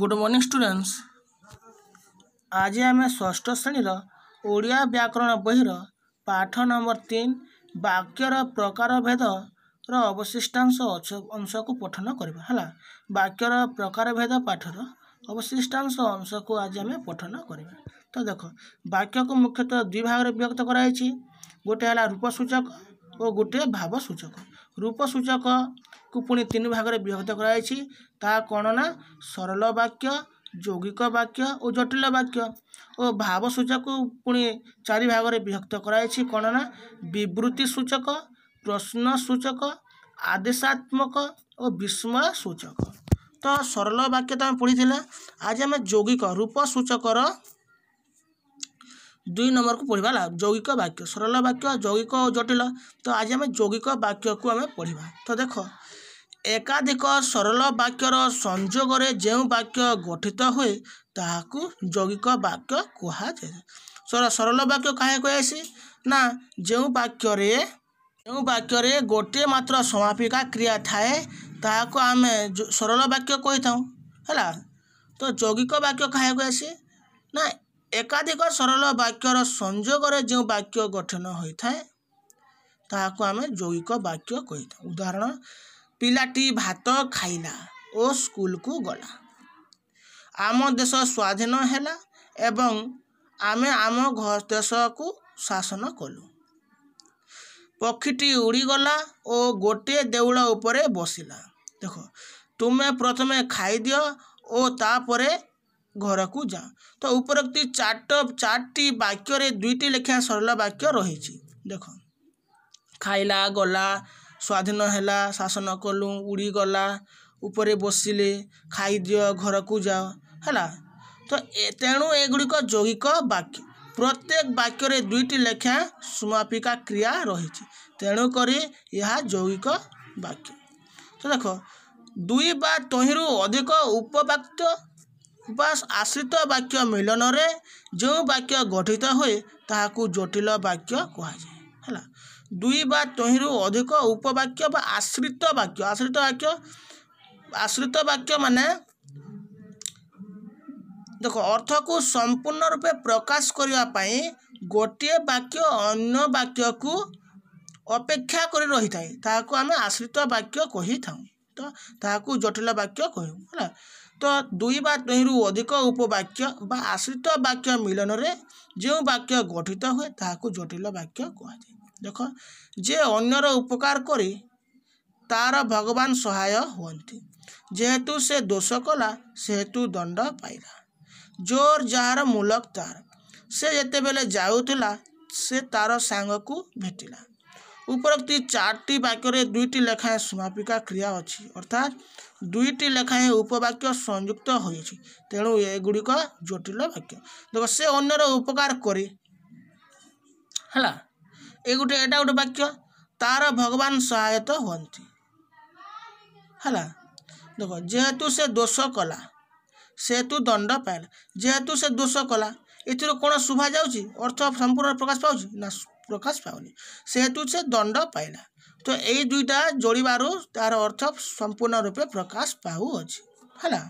good morning students ଆଜି ଆମେ ଷଷ୍ଠ ଶ୍ରେଣୀର ଓଡ଼ିଆ ବ୍ୟାକରଣ ବହିର ପାଠ ନମ୍ବର ତିନି ବାକ୍ୟର ପ୍ରକାର ଭେଦର ଅବଶିଷ୍ଟାଂଶ ଅଂଶକୁ ପଠନ କରିବା ହେଲା ବାକ୍ୟର ପ୍ରକାର ଭେଦ ପାଠର ଅବଶିଷ୍ଟାଂଶ ଅଂଶକୁ ଆଜି ଆମେ ପଠନ କରିବା ତ ଦେଖ ବାକ୍ୟକୁ ମୁଖ୍ୟତଃ ଦୁଇ ଭାଗରେ ବିଭକ୍ତ କରାଯାଇଛି ଗୋଟିଏ ହେଲା ରୂପସୂଚକ ଓ ଗୋଟିଏ ଭାବସୂଚକ ରୂପସୂଚକକୁ ପୁଣି ତିନି ଭାଗରେ ବିଭକ୍ତ କରାଯାଇଛି ତାହା କ'ଣ ନା ସରଳ ବାକ୍ୟ ଯୌଗିକ ବାକ୍ୟ ଓ ଜଟିଳ ବାକ୍ୟ ଓ ଭାବ ସୂଚକକୁ ପୁଣି ଚାରି ଭାଗରେ ବିଭକ୍ତ କରାଯାଇଛି କ'ଣ ନା ବିବୃତ୍ତି ସୂଚକ ପ୍ରଶ୍ନ ସୂଚକ ଆଦେଶାତ୍ମକ ଓ ବିସ୍ମୟ ସୂଚକ ତ ସରଳ ବାକ୍ୟ ତ ଆମେ ପଢ଼ିଥିଲା ଆଜି ଆମେ ଯୌଗିକ ରୂପ ସୂଚକର ଦୁଇ ନମ୍ବରକୁ ପଢ଼ିବା ହେଲା ଯୌଗିକ ବାକ୍ୟ ସରଳ ବାକ୍ୟ ଯୌଗିକ ଓ ଜଟିଳ ତ ଆଜି ଆମେ ଯୌଗିକ ବାକ୍ୟକୁ ଆମେ ପଢ଼ିବା ତ ଦେଖ ଏକାଧିକ ସରଳ ବାକ୍ୟର ସଂଯୋଗରେ ଯେଉଁ ବାକ୍ୟ ଗଠିତ ହୁଏ ତାହାକୁ ଯୌଗିକ ବାକ୍ୟ କୁହାଯାଏ ସରଳ ବାକ୍ୟ କାହିଁ କୁହାଯାଏସି ନା ଯେଉଁ ବାକ୍ୟରେ ଯେଉଁ ବାକ୍ୟରେ ଗୋଟିଏ ମାତ୍ର ସମାପିକା କ୍ରିୟା ଥାଏ ତାହାକୁ ଆମେ ସରଳ ବାକ୍ୟ କହିଥାଉ ହେଲା ତ ଯୌଗିକ ବାକ୍ୟ କାହାକୁ ଆସେ ନା ଏକାଧିକ ସରଳ ବାକ୍ୟର ସଂଯୋଗରେ ଯେଉଁ ବାକ୍ୟ ଗଠନ ହୋଇଥାଏ ତାହାକୁ ଆମେ ଯୌଗିକ ବାକ୍ୟ କହିଥାଉ ଉଦାହରଣ ପିଲାଟି ଭାତ ଖାଇଲା ଓ ସ୍କୁଲକୁ ଗଲା ଆମ ଦେଶ ସ୍ୱାଧୀନ ହେଲା ଏବଂ ଆମେ ଆମ ଘର ଦେଶକୁ ଶାସନ କଲୁ ପକ୍ଷୀଟି ଉଡ଼ିଗଲା ଓ ଗୋଟିଏ ଦେଉଳ ଉପରେ ବସିଲା ଦେଖ ତୁମେ ପ୍ରଥମେ ଖାଇଦିଅ ଓ ତାପରେ ଘରକୁ ଯାଅ ତ ଉପରୋକ୍ତି ଚାର୍ଟ ଚାରିଟି ବାକ୍ୟରେ ଦୁଇଟି ଲେଖା ସରଳ ବାକ୍ୟ ରହିଛି ଦେଖ ଖାଇଲା ଗଲା ସ୍ୱାଧୀନ ହେଲା ଶାସନ କଲୁ ଉଡ଼ିଗଲା ଉପରେ ବସିଲେ ଖାଇଦିଅ ଘରକୁ ଯାଅ ହେଲା ତ ତେଣୁ ଏଗୁଡ଼ିକ ଯୌଗିକ ବାକ୍ୟ ପ୍ରତ୍ୟେକ ବାକ୍ୟରେ ଦୁଇଟି ଲେଖା ସୁମାପିକା କ୍ରିୟା ରହିଛି ତେଣୁକରି ଏହା ଯୌଗିକ ବାକ୍ୟ ତ ଦେଖ ଦୁଇ ବା ତହିଁରୁ ଅଧିକ ଉପବାକ୍ୟ ବା ଆଶ୍ରିତ ବାକ୍ୟ ମିଳନରେ ଯେଉଁ ବାକ୍ୟ ଗଠିତ ହୁଏ ତାହାକୁ ଜଟିଳ ବାକ୍ୟ କୁହାଯାଏ ହେଲା ଦୁଇ ବା ତହିଁରୁ ଅଧିକ ଉପବାକ୍ୟ ବା ଆଶ୍ରିତ ବାକ୍ୟ ଆଶ୍ରିତ ବାକ୍ୟ ଆଶ୍ରିତ ବାକ୍ୟ ମାନେ ଦେଖ ଅର୍ଥକୁ ସମ୍ପୂର୍ଣ୍ଣ ରୂପେ ପ୍ରକାଶ କରିବା ପାଇଁ ଗୋଟିଏ ବାକ୍ୟ ଅନ୍ୟ ବାକ୍ୟକୁ ଅପେକ୍ଷା କରି ରହିଥାଏ ତାହାକୁ ଆମେ ଆଶ୍ରିତ ବାକ୍ୟ କହିଥାଉ ତ ତାହାକୁ ଜଟିଳ ବାକ୍ୟ କହିବୁ ହେଲା ତ ଦୁଇ ବା ଦୁଇରୁ ଅଧିକ ଉପବାକ୍ୟ ବା ଆଶ୍ରିତ ବାକ୍ୟ ମିଳନରେ ଯେଉଁ ବାକ୍ୟ ଗଠିତ ହୁଏ ତାହାକୁ ଜଟିଳ ବାକ୍ୟ କୁହାଯାଏ ଦେଖ ଯେ ଅନ୍ୟର ଉପକାର କରି ତାର ଭଗବାନ ସହାୟ ହୁଅନ୍ତି ଯେହେତୁ ସେ ଦୋଷ କଲା ସେହେତୁ ଦଣ୍ଡ ପାଇଲା ଜୋର ଯାହାର ମୂଲକ ତାର ସେ ଯେତେବେଳେ ଯାଉଥିଲା ସେ ତାର ସାଙ୍ଗକୁ ଭେଟିଲା উপরোক্তি চারটি বাক্যরে দুইটি লেখায় সমাপিকা ক্রিয়া অছি অর্থাৎ দুইটি লেখায় উপবাক্য সংযুক্ত হয়েছে তেণু এগুড়িক জটিল বাক্য দেখ সে অন্যর উপকার করে ହେଲା ଏ ଗୋଟେ ଏଇଟା ଗୋଟେ ବାକ୍ୟ ତାର ଭଗବାନ ସହାୟତ ହୁଅନ୍ତି ହେଲା ଦେଖ ଯେହେତୁ ସେ ଦୋଷ କଲା ସେହେତୁ ଦଣ୍ଡ ପାଇଲା ଯେହେତୁ ସେ ଦୋଷ କଲା ଏଥିରୁ କ'ଣ ଶୁଭା ଯାଉଛି ଅର୍ଥ ସମ୍ପୂର୍ଣ୍ଣ ପ୍ରକାଶ ପାଉଛି ନା ପ୍ରକାଶ ପାଉନି ସେହେତୁ ସେ ଦଣ୍ଡ ପାଇଲା ତ ଏଇ ଦୁଇଟା ଯୋଡ଼ିବାରୁ ତାର ଅର୍ଥ ସମ୍ପୂର୍ଣ୍ଣ ରୂପେ ପ୍ରକାଶ ପାଉଅଛି ହେଲା